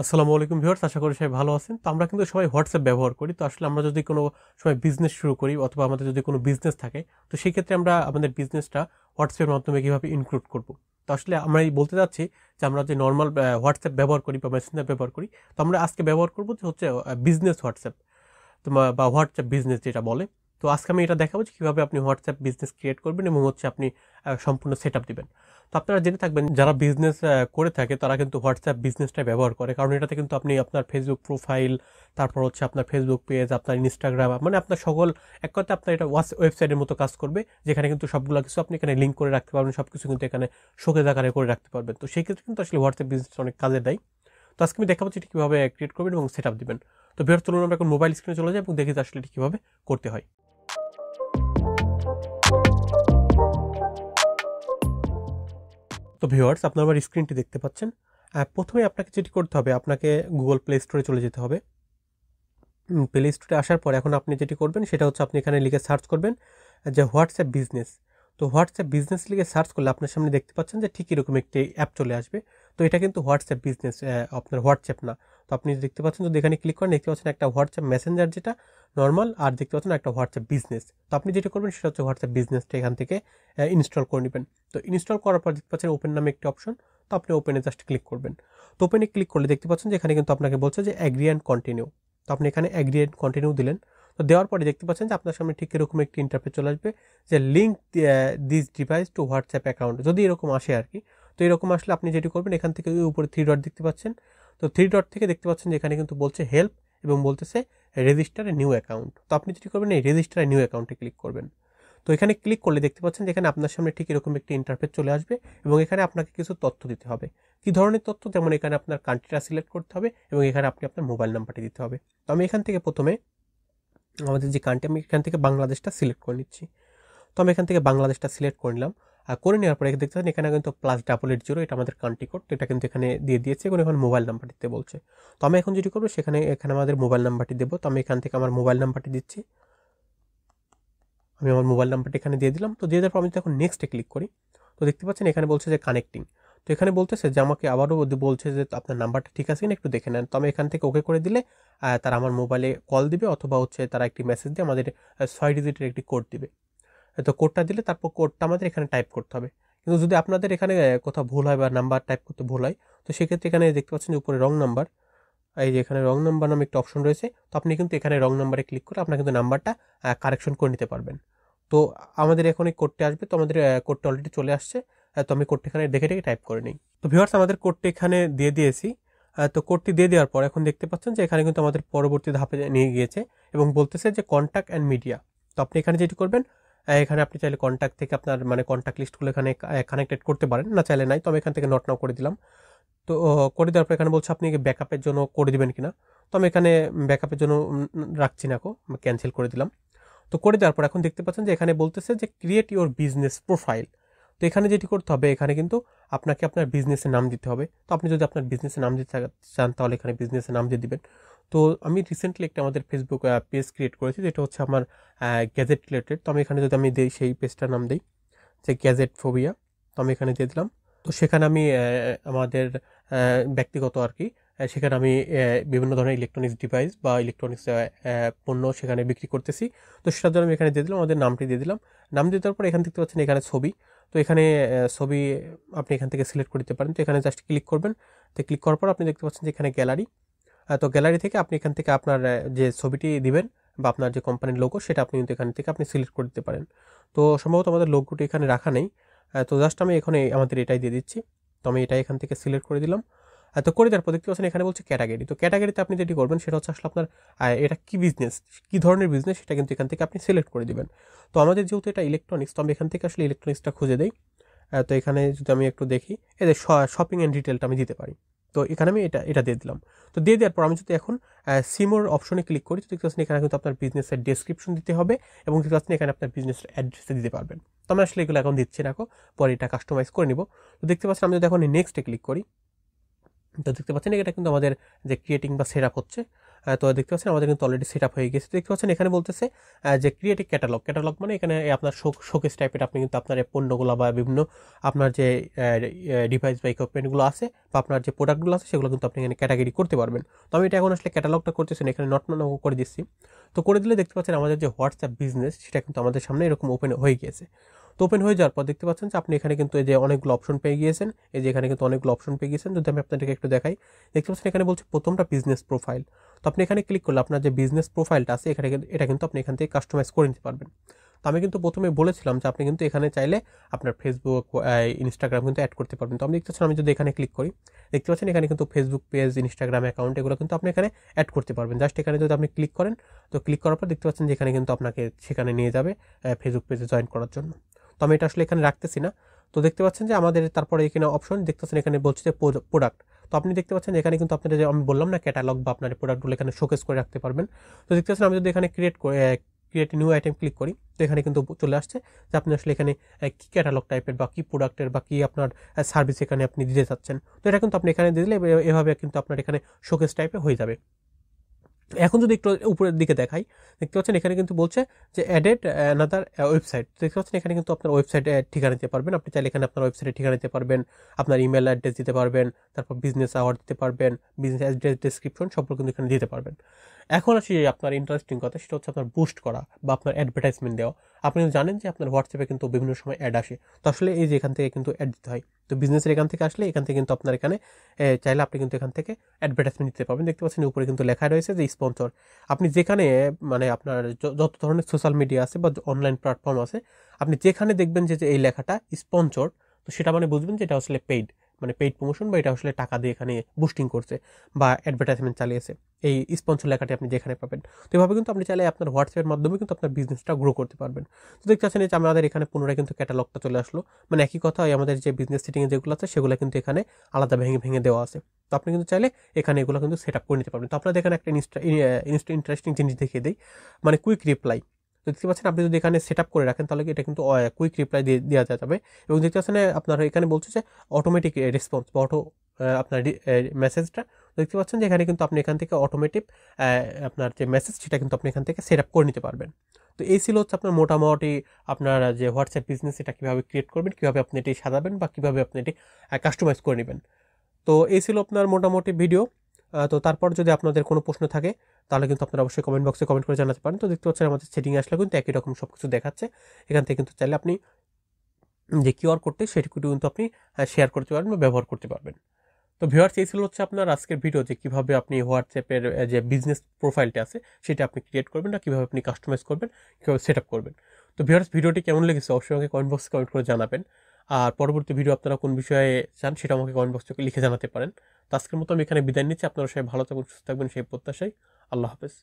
আসসালামু আলাইকুম ভিউয়ার্স আশা করি সবাই ভালো আছেন তো আমরা কিন্তু সবাই হোয়াটসঅ্যাপ ব্যবহার করি তো আসলে আমরা যদি কোনো সময় বিজনেস শুরু করি অথবা আমাদের যদি কোনো বিজনেস থাকে তো সেক্ষেত্রে আমরা আমাদের বিজনেসটা হোয়াটসঅ্যাপের মাধ্যমে কীভাবে ইনক্লুড করব তো আসলে আমরা এই বলতে চাচ্ছি যে আমরা যে নর্মাল হোয়াটসঅ্যাপ ব্যবহার করি বা মেসেঞ্জার ব্যবহার করি তো আমরা আজকে ব্যবহার করবো যে হচ্ছে বিজনেস হোয়াটসঅ্যাপ তোমার বা হোয়াটসঅ্যাপ বিজনেস যেটা বলে তো আজকে আমি এটা দেখাবো যে কীভাবে আপনি হোয়াটসঅ্যাপ বিজনেস ক্রিয়েট করবেন এবং হচ্ছে আপনি সম্পূর্ণ সেট আপ দেবেন আপনারা জেনে থাকবেন যারা বিজনেস করে থাকে তারা কিন্তু হোয়াটসঅ্যাপ বিজনেসটা ব্যবহার করে কারণ এটাতে কিন্তু আপনি আপনার ফেসবুক প্রোফাইল তারপর হচ্ছে আপনার ফেসবুক পেজ আপনার ইনস্টাগ্রাম মানে আপনার সকল এক কথা আপনার এটা ওয়াস ওয়েবসাইটের মতো কাজ করবে যেখানে কিন্তু সবগুলো কিছু আপনি এখানে লিঙ্ক করে রাখতে পারবেন সব কিছু কিন্তু এখানে শোকেজ আকারে করে রাখতে পারবেন তো সেই ক্ষেত্রে কিন্তু আসলে হোয়াটসঅ্যাপ বিজনেস অনেক কাজে দেয় তো আজকে আমি দেখাবো এটা কীভাবে ক্রিয়েট করবেন এবং সেট আপ দেবেন তো বৃহত্তর আমরা এখন মোবাইল স্ক্রিনে চলে যাই এবং দেখি আসলে এটি কীভাবে করতে হয় তো ভিউয়ার্স আপনার আমার স্ক্রিনটি দেখতে পাচ্ছেন প্রথমে আপনাকে যেটি করতে হবে আপনাকে গুগল প্লে স্টোরে চলে যেতে হবে প্লে স্টোরে আসার পর এখন আপনি যেটি করবেন সেটা হচ্ছে আপনি এখানে লিখে সার্চ করবেন যে হোয়াটসঅ্যাপ বিজনেস তো হোয়াটসঅ্যাপ বিজনেস লিখে সার্চ করলে আপনার সামনে দেখতে পাচ্ছেন যে ঠিক এরকম একটি অ্যাপ চলে আসবে তো এটা কিন্তু হোয়াটসঅ্যাপ বিজনেস আপনার হোয়াটসঅ্যাপ না তো আপনি দেখতে পাচ্ছেন যদি এখানে ক্লিক করেন দেখতে পাচ্ছেন একটা হোয়াটসঅ্যাপ মেসেঞ্জার যেটা নর্মাল আর দেখতে পাচ্ছেন একটা হোয়াটসঅ্যাপ বিজনেস তো আপনি যেটা করবেন সেটা হচ্ছে হোয়াটসঅ্যাপ বিজনেসটা এখান থেকে ইনস্টল করে নেবেন তো ইনস্টল করার পর দেখতে পাচ্ছেন ওপেন নামে একটি অপশন তো আপনি ওপেনে জাস্ট ক্লিক করবেন তো ওপেনে ক্লিক করলে দেখতে পাচ্ছেন যে এখানে কিন্তু আপনাকে বলছে যে অ্যাগ্রি অ্যান্ড কন্টিনিউ তো আপনি এখানে অ্যাগ্রি অ্যান্ড কন্টিনিউ দিলেন তো দেওয়ার পরে দেখতে পাচ্ছেন যে আপনার সামনে ঠিক এরকম একটি ইন্টারফেস চলে আসবে যে link this device to WhatsApp account যদি এরকম আসে আর কি তো এরকম আসলে আপনি যেটি করবেন এখান থেকে উপরে থ্রি ডট দেখতে পাচ্ছেন তো থ্রি ডট থেকে দেখতে পাচ্ছেন যে এখানে কিন্তু বলছে হেল্প এবং বলতেছে রেজিস্টার এ নিউ অ্যাকাউন্ট তো আপনি যেটি করবেন এই রেজিস্টার এ নিউ অ্যাকাউন্টে ক্লিক করবেন তো এখানে ক্লিক করলে দেখতে পাচ্ছেন যে এখানে আপনার সামনে ঠিক এরকম একটি ইন্টারফেস চলে আসবে এবং এখানে আপনাকে কিছু তথ্য দিতে হবে কি ধরনের তথ্য যেমন এখানে আপনার কান্ট্রিটা সিলেক্ট করতে হবে এবং এখানে আপনি আপনার মোবাইল নাম্বারটি দিতে হবে তো আমি এখান থেকে প্রথমে আমাদের যে কান্ট্রি আমি এখান থেকে বাংলাদেশটা সিলেক্ট করে নিচ্ছি তো আমি এখান থেকে বাংলাদেশটা সিলেক্ট করে নিলাম করে নেওয়ার পরে দেখতে পাচ্ছেন এখানে কিন্তু প্লাস ডাবল এইট জিরো এটা আমাদের কান্ট্রি কোড এটা কিন্তু এখানে দিয়ে দিয়েছে এবং এখন মোবাইল নাম্বার দিতে বলছে তো আমি এখন যেটি করবো সেখানে এখানে আমাদের মোবাইল নাম্বারটি দেবো তো আমি এখান থেকে আমার মোবাইল নাম্বারটি দিচ্ছি আমি আমার মোবাইল নাম্বারটি এখানে দিয়ে দিলাম তো দিয়ে দেওয়ার পর আমি এখন নেক্সটে ক্লিক করি তো দেখতে পাচ্ছেন এখানে বলছে যে কানেক্টিং তো এখানে বলতেছে যে আমাকে আবারও বলছে যে আপনার নাম্বারটা ঠিক আছে কিনা একটু দেখে নেন তো আমি এখান থেকে ওকে করে দিলে তারা আমার মোবাইলে কল দিবে অথবা হচ্ছে তারা একটি মেসেজ দিয়ে আমাদের ছয় ডিজিটের একটি কোড দিবে তো কোডটা দিলে তারপর কোডটা আমাদের এখানে টাইপ করতে হবে কিন্তু যদি আপনাদের এখানে কোথাও ভুল হয় বা নাম্বার টাইপ করতে ভুল হয় তো সেক্ষেত্রে এখানে দেখতে পাচ্ছেন যে উপরে রং নাম্বার এই যে এখানে রং নাম্বার নামে একটা অপশন রয়েছে তো আপনি কিন্তু এখানে রং নাম্বারে ক্লিক করে আপনার কিন্তু নাম্বারটা কারেকশন করে নিতে পারবেন তো আমাদের এখন এই কোডটা আসবে তো আমাদের কোডটা অলরেডি চলে আসছে তো আমি কোডটি এখানে দেখে দেখে টাইপ করে নিই তো ভিওয়ার্স আমাদের কোডটি এখানে দিয়ে দিয়েছি তো কোডটি দিয়ে দেওয়ার পর এখন দেখতে পাচ্ছেন যে এখানে কিন্তু আমাদের পরবর্তী ধাপে নিয়ে গিয়েছে এবং বলতেছে যে কন্ট্যাক্ট অ্যান্ড মিডিয়া তো আপনি এখানে যেটি করবেন এখানে আপনি চাইলে কন্ট্যাক্ট থেকে আপনার মানে কন্ট্যাক্ট লিস্টগুলো এখানে কানেক্টেড করতে পারেন না চাইলে নাই তবে এখান থেকে নট নাও করে দিলাম তো করে দেওয়ার পর এখানে বলছে আপনি ব্যাকআপের জন্য করে দেবেন কিনা তো আমি এখানে ব্যাকআপের জন্য রাখছি না ক্যান্সেল করে দিলাম তো করে দেওয়ার পর এখন দেখতে পাচ্ছেন যে এখানে বলতেছে যে ক্রিয়েট ইউর বিজনেস প্রোফাইল তো এখানে যেটি করতে হবে এখানে কিন্তু আপনাকে আপনার বিজনেসের নাম দিতে হবে তো আপনি যদি আপনার বিজনেসের নাম দিতে চান তাহলে এখানে বিজনেসের নাম দিয়ে দিবেন তো আমি রিসেন্টলি একটা আমাদের ফেসবুক পেজ ক্রিয়েট করেছি যেটা হচ্ছে আমার গ্যাজেট রিলেটেড তো আমি এখানে যদি আমি দিই সেই পেজটার নাম দিই যে গ্যাজেট ফোবিয়া তো আমি এখানে দিয়ে দিলাম তো সেখানে আমি আমাদের ব্যক্তিগত আর কি সেখানে আমি বিভিন্ন ধরনের ইলেকট্রনিক্স ডিভাইস বা ইলেকট্রনিক্স পণ্য সেখানে বিক্রি করতেছি তো সেটার জন্য আমি এখানে দিয়ে দিলাম আমাদের নামটি দিয়ে দিলাম নাম দিয়ে দেওয়ার পর এখান দেখতে পাচ্ছেন এখানে ছবি তো এখানে ছবি আপনি এখান থেকে সিলেক্ট করতে পারেন তো এখানে জাস্ট ক্লিক করবেন তো ক্লিক করার পর আপনি দেখতে পাচ্ছেন যে এখানে গ্যালারি তো গ্যালারি থেকে আপনি এখান থেকে আপনার যে ছবিটি দিবেন বা আপনার যে কোম্পানির লোগো সেটা আপনি কিন্তু এখান থেকে আপনি সিলেক্ট করে দিতে পারেন তো সম্ভবত আমাদের লোগোটি এখানে রাখা নেই তো জাস্ট আমি এখানে আমাদের এটাই দিয়ে দিচ্ছি তো আমি এটাই এখান থেকে সিলেক্ট করে দিলাম তো করে দেওয়ার পর দেখতে পাচ্ছেন এখানে বলছে ক্যাটাগরি তো ক্যাটাগরিতে আপনি যেটি করবেন সেটা হচ্ছে আসলে আপনার এটা কী বিজনেস কী ধরনের বিজনেস সেটা কিন্তু এখান থেকে আপনি সিলেক্ট করে দিবেন তো আমাদের যেহেতু এটা ইলেকট্রনিক্স তো আমি এখান থেকে আসলে ইলেকট্রনিক্সটা খুঁজে দিই তো এখানে যদি আমি একটু দেখি এদের শপিং অ্যান্ড রিটেলটা আমি দিতে পারি তো এখানে আমি এটা এটা দিয়ে দিলাম তো দিয়ে দেওয়ার পর আমি যদি এখন সিমোর অপশনে ক্লিক করি তো দেখতে পাচ্ছেন এখানে কিন্তু আপনার বিজনেসের ডেসক্রিপশন দিতে হবে এবং দেখতে পাচ্ছেন এখানে আপনার বিজনেসের অ্যাড্রেস দিতে পারবেন তো আমি আসলে এগুলো এখন দিচ্ছি না পরে এটা কাস্টমাইজ করে নিব তো দেখতে পাচ্ছেন আমি যদি এখন নেক্সটে ক্লিক করি তো দেখতে পাচ্ছেন এটা কিন্তু আমাদের যে ক্রিয়েটিং বা সেট হচ্ছে তো দেখতে পাচ্ছেন আমাদের কিন্তু অলরেডি সেট আপ হয়ে গেছে দেখতে পাচ্ছেন এখানে বলতেছে যে ক্রিয়েটিভ ক্যাটালগ ক্যাটালগ মানে এখানে আপনার শো শোকেস টাইপের আপনি কিন্তু আপনার পণ্যগুলো বা বিভিন্ন আপনার যে ডিভাইস বা ইকুইপমেন্টগুলো আছে বা আপনার যে প্রোডাক্টগুলো আছে সেগুলো কিন্তু আপনি এখানে ক্যাটাগরি করতে পারবেন তো আমি এটা এখন আসলে ক্যাটালগটা করতেছেন এখানে নট নো করে দিচ্ছি তো করে দিলে দেখতে পাচ্ছেন আমাদের যে হোয়াটসঅ্যাপ বিজনেস সেটা কিন্তু আমাদের সামনে এরকম ওপেন হয়ে গিয়েছে তো ওপেন হয়ে যাওয়ার পর দেখতে পাচ্ছেন যে আপনি এখানে কিন্তু এই যে অনেকগুলো অপশন পেয়ে গিয়েছেন এই যে এখানে কিন্তু অনেকগুলো অপশন পেয়ে গিয়েছেন যদি আমি আপনাদেরকে একটু দেখাই দেখতে পাচ্ছেন এখানে বলছে প্রথমটা বিজনেস প্রোফাইল তো আপনি এখানে ক্লিক করলে আপনার যে বিজনেস প্রোফাইলটা আছে এখানে এটা কিন্তু আপনি এখান থেকে কাস্টমাইজ করে নিতে পারবেন তো আমি কিন্তু প্রথমে বলেছিলাম যে আপনি কিন্তু এখানে চাইলে আপনার ফেসবুক ইনস্টাগ্রাম কিন্তু অ্যাড করতে পারবেন তো আমি দেখতে পাচ্ছেন আমি যদি এখানে ক্লিক করি দেখতে পাচ্ছেন এখানে কিন্তু ফেসবুক পেজ ইনস্টাগ্রাম অ্যাকাউন্ট এগুলো কিন্তু আপনি এখানে অ্যাড করতে পারবেন জাস্ট এখানে যদি আপনি ক্লিক করেন তো ক্লিক করার পর দেখতে পাচ্ছেন যে এখানে কিন্তু আপনাকে সেখানে নিয়ে যাবে ফেসবুক পেজে জয়েন করার জন্য তো আমি এটা আসলে এখানে রাখতেছি না তো দেখতে পাচ্ছেন যে আমাদের তারপরে এখানে অপশন দেখতে পাচ্ছেন এখানে বলছে যে প্রোডাক্ট তো আপনি দেখতে পাচ্ছেন এখানে কিন্তু আপনারা যে আমি বললাম না ক্যাটালগ বা আপনার প্রোডাক্টগুলো এখানে শোকেস করে রাখতে পারবেন তো দেখতে পাচ্ছেন আমি যদি এখানে create create new item click করি তো এখানে কিন্তু চলে আসছে যে আপনি আসলে এখানে কী ক্যাটালগ টাইপের বা কী প্রোডাক্টের বা কী আপনার সার্ভিস এখানে আপনি দিতে চাচ্ছেন তো এটা কিন্তু আপনি এখানে দিলে এভাবে কিন্তু আপনার এখানে শোকেস টাইপে হয়ে যাবে এখন যদি একটু উপরের দিকে দেখাই দেখতে পাচ্ছেন এখানে কিন্তু বলছে যে অ্যাডেড অ্যানাদার ওয়েবসাইট দেখতে পাচ্ছেন এখানে কিন্তু আপনার ওয়েবসাইট ঠিকানা দিতে পারবেন আপনি চাইলে এখানে আপনার ওয়েবসাইটে ঠিকানা দিতে পারবেন আপনার ইমেল অ্যাড্রেস দিতে পারবেন তারপর বিজনেস আওয়ার দিতে পারবেন বিজনেস অ্যাড্রেস ডিসক্রিপশন সবগুলো কিন্তু এখানে দিতে পারবেন এখন আসি আপনার ইন্টারেস্টিং কথা সেটা হচ্ছে আপনার বুস্ট করা বা আপনার অ্যাডভার্টাইজমেন্ট দেওয়া আপনি জানেন যে আপনার হোয়াটসঅ্যাপে কিন্তু বিভিন্ন সময় অ্যাড আসে তো আসলে এই যে এখান থেকে কিন্তু অ্যাড দিতে হয় তো বিজনেসের এখান থেকে আসলে এখান থেকে কিন্তু আপনার এখানে চাইলে আপনি কিন্তু এখান থেকে অ্যাডভার্টাইজমেন্ট দিতে পারবেন দেখতে পাচ্ছেন উপরে কিন্তু লেখা রয়েছে যে স্পন্সর আপনি যেখানে মানে আপনার যত ধরনের সোশ্যাল মিডিয়া আছে বা অনলাইন প্ল্যাটফর্ম আছে আপনি যেখানে দেখবেন যে এই লেখাটা স্পন্সর তো সেটা মানে বুঝবেন যে এটা আসলে পেইড মানে পেইড প্রমোশন বা এটা আসলে টাকা দিয়ে এখানে বুস্টিং করছে বা অ্যাডভার্টাইজমেন্ট চালিয়েছে এই স্পন্সর লেখাটি আপনি যেখানে পাবেন তো এভাবে কিন্তু আপনি চাইলে আপনার হোয়াটসঅ্যাপের মাধ্যমে কিন্তু আপনার বিজনেসটা গ্রো করতে পারবেন তো দেখতে পাচ্ছেন যে আমাদের এখানে পুনরায় কিন্তু ক্যাটালগটা চলে আসলো মানে একই কথা আমাদের যে বিজনেস সেটিংয়ে যেগুলো আছে সেগুলো কিন্তু এখানে আলাদা ভেঙে ভেঙে দেওয়া আছে তো আপনি কিন্তু চাইলে এখানে এগুলো কিন্তু সেট আপ করে নিতে পারবেন তো আপনাদের এখানে একটা ইনস্টা ইনস্টা ইন্টারেস্টিং জিনিস দেখিয়ে দিই মানে কুইক রিপ্লাই তো দেখতে পাচ্ছেন আপনি যদি এখানে সেট করে রাখেন তাহলে এটা কিন্তু কুইক রিপ্লাই দিয়ে দেওয়া যাবে এবং দেখতে পাচ্ছেন আপনার এখানে বলছে যে অটোমেটিক রেসপন্স বা অটো আপনার মেসেজটা দেখতে পাচ্ছেন যে এখানে কিন্তু আপনি এখান থেকে অটোমেটিক আপনার যে মেসেজ সেটা কিন্তু আপনি এখান থেকে সেট আপ করে নিতে পারবেন তো এই ছিল হচ্ছে আপনার মোটামুটি আপনার যে হোয়াটসঅ্যাপ বিজনেস এটা কীভাবে ক্রিয়েট করবেন কীভাবে আপনি এটি সাজাবেন বা কীভাবে আপনি এটি কাস্টমাইজ করে নেবেন তো এই ছিল আপনার মোটামুটি ভিডিও তো তারপর যদি আপনাদের কোনো প্রশ্ন থাকে তাহলে কিন্তু আপনারা অবশ্যই কমেন্ট বক্সে কমেন্ট করে জানাতে পারেন তো দেখতে পাচ্ছেন আমাদের সেটিংয়ে আসলে কিন্তু একই রকম সব কিছু দেখাচ্ছে এখান থেকে কিন্তু চাইলে আপনি যে কিউআর করতে সেটিকে কিন্তু আপনি শেয়ার করতে পারবেন বা ব্যবহার করতে পারবেন তো ভিওয়ার্স এই ছিল হচ্ছে আপনার আজকের ভিডিও যে কীভাবে আপনি হোয়াটসঅ্যাপের যে বিজনেস প্রোফাইলটা আছে সেটা আপনি ক্রিয়েট করবেন না কীভাবে আপনি কাস্টমাইজ করবেন কীভাবে সেট করবেন তো ভিওয়ার্স ভিডিওটি কেমন লেগেছে অবশ্যই আমাকে কমেন্ট বক্সে কমেন্ট করে জানাবেন আর পরবর্তী ভিডিও আপনারা কোন বিষয়ে চান সেটা আমাকে কমেন্ট বক্সে লিখে জানাতে পারেন তো আজকের মতো আমি এখানে বিদায় নিচ্ছি আপনারা সবাই ভালো থাকুন সুস্থ থাকবেন সেই প্রত্যাশাই আল্লাহ হাফেজ